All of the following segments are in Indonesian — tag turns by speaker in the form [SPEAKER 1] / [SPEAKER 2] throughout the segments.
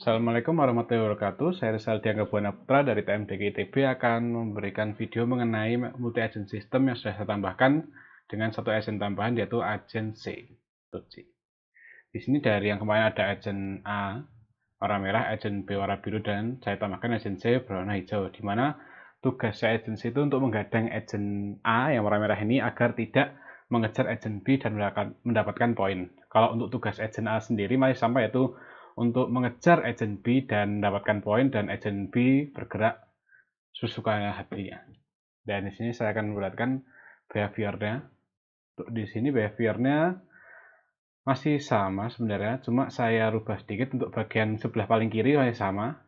[SPEAKER 1] Assalamualaikum warahmatullahi wabarakatuh. Saya Rizal Dianggap Buana Putra dari TMDG ITB akan memberikan video mengenai multi agent system yang sudah saya tambahkan dengan satu agent tambahan yaitu agent C. Di sini dari yang kemarin ada agent A warna merah, agent B warna biru dan saya tambahkan agent C berwarna hijau di mana tugas agent C itu untuk menggadang agent A yang warna merah ini agar tidak mengejar agent B dan mendapatkan poin. Kalau untuk tugas agent A sendiri masih sampai yaitu untuk mengejar agent B dan mendapatkan poin dan agent B bergerak sesuka hatinya. Dan di sini saya akan membuatkan behaviornya. Untuk di sini behaviornya masih sama sebenarnya, cuma saya rubah sedikit untuk bagian sebelah paling kiri masih sama.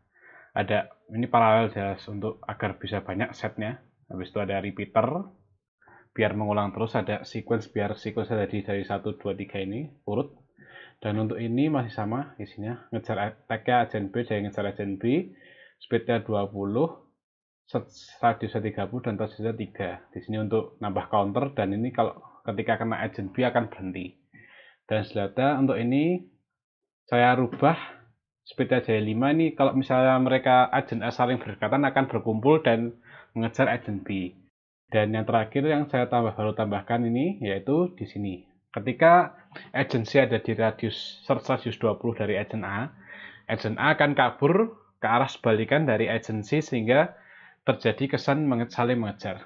[SPEAKER 1] Ada ini paralel jelas untuk agar bisa banyak setnya. Habis itu ada repeater biar mengulang terus ada sequence biar sequence ada di dari 1 2 3 ini urut dan untuk ini masih sama isinya, ngejar attack nya agen B, jadi ngejar agen B, speednya 20, radiusnya 30, dan radiusnya 3. Di sini untuk nambah counter, dan ini kalau ketika kena agen B akan berhenti. Dan selanjutnya untuk ini, saya rubah speed jaya 5 ini, kalau misalnya mereka agen A saling berdekatan akan berkumpul dan mengejar agen B. Dan yang terakhir yang saya tambah baru tambahkan ini, yaitu di sini, Ketika agensi ada di radius search radius 20 dari agent A, agent A akan kabur ke arah sebalikan dari C sehingga terjadi kesan saling mengejar.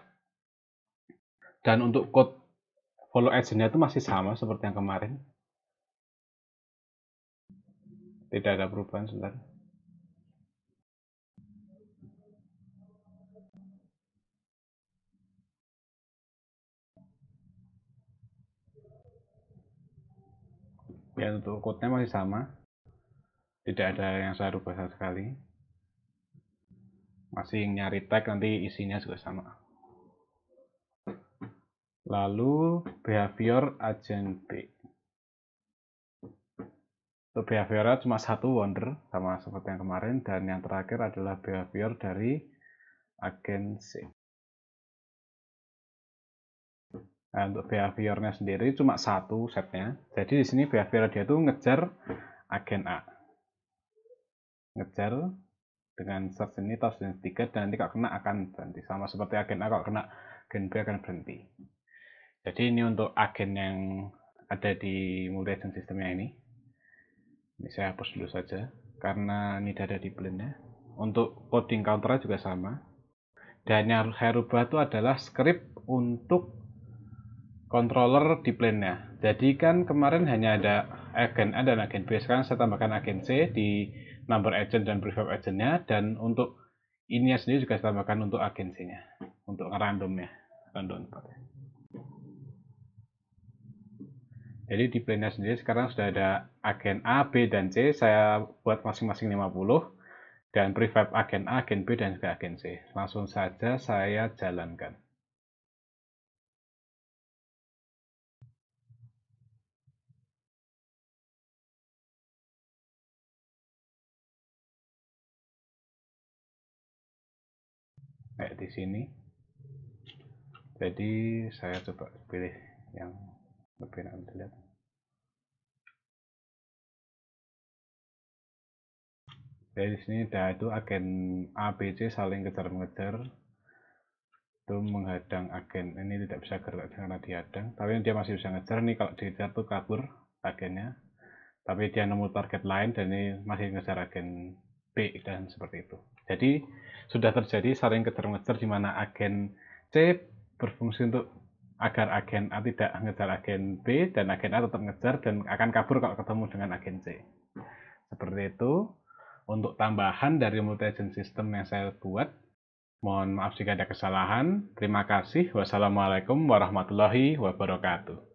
[SPEAKER 1] Dan untuk code follow agentnya itu masih sama seperti yang kemarin. Tidak ada perubahan sebenarnya. ya untuk code-nya masih sama tidak ada yang saya rubah sama sekali masih nyari tag nanti isinya juga sama lalu behavior agent B untuk behaviornya cuma satu wonder sama seperti yang kemarin dan yang terakhir adalah behavior dari agent C Nah, untuk behaviornya sendiri cuma satu setnya jadi di sini behavior dia tuh ngejar agen A ngejar dengan search ini tas dan tiket dan nanti kalau kena akan berhenti sama seperti agen A kalau kena agen B akan berhenti jadi ini untuk agen yang ada di multi agent sistemnya ini ini saya hapus dulu saja karena ini tidak ada di blend ya. untuk coding counter juga sama dan yang harus saya rubah itu adalah script untuk controller di plane-nya. Jadi kan kemarin hanya ada agen A dan agen B. Sekarang saya tambahkan agen C di number agent dan prefab agent-nya. Dan untuk ini sendiri juga saya tambahkan untuk agen C-nya. Untuk random randomnya. Random. Jadi di plane-nya sendiri sekarang sudah ada agen A, B, dan C. Saya buat masing-masing 50. Dan prefab agen A, agen B, dan juga agen C. Langsung saja saya jalankan. kayak di sini jadi saya coba pilih yang lebih enak dilihat jadi di sini dah itu agen ABC saling kejar mengejar itu menghadang agen ini tidak bisa gerak karena dihadang tapi dia masih bisa ngejar nih kalau dikejar tuh kabur agennya tapi dia nemu target lain dan ini masih ngejar agen B dan seperti itu. Jadi sudah terjadi saling kejar di mana agen C berfungsi untuk agar agen A tidak mengejar agen B dan agen A tetap mengejar dan akan kabur kalau ketemu dengan agen C. Seperti itu. Untuk tambahan dari multi agent system yang saya buat, mohon maaf jika ada kesalahan. Terima kasih. Wassalamualaikum warahmatullahi wabarakatuh.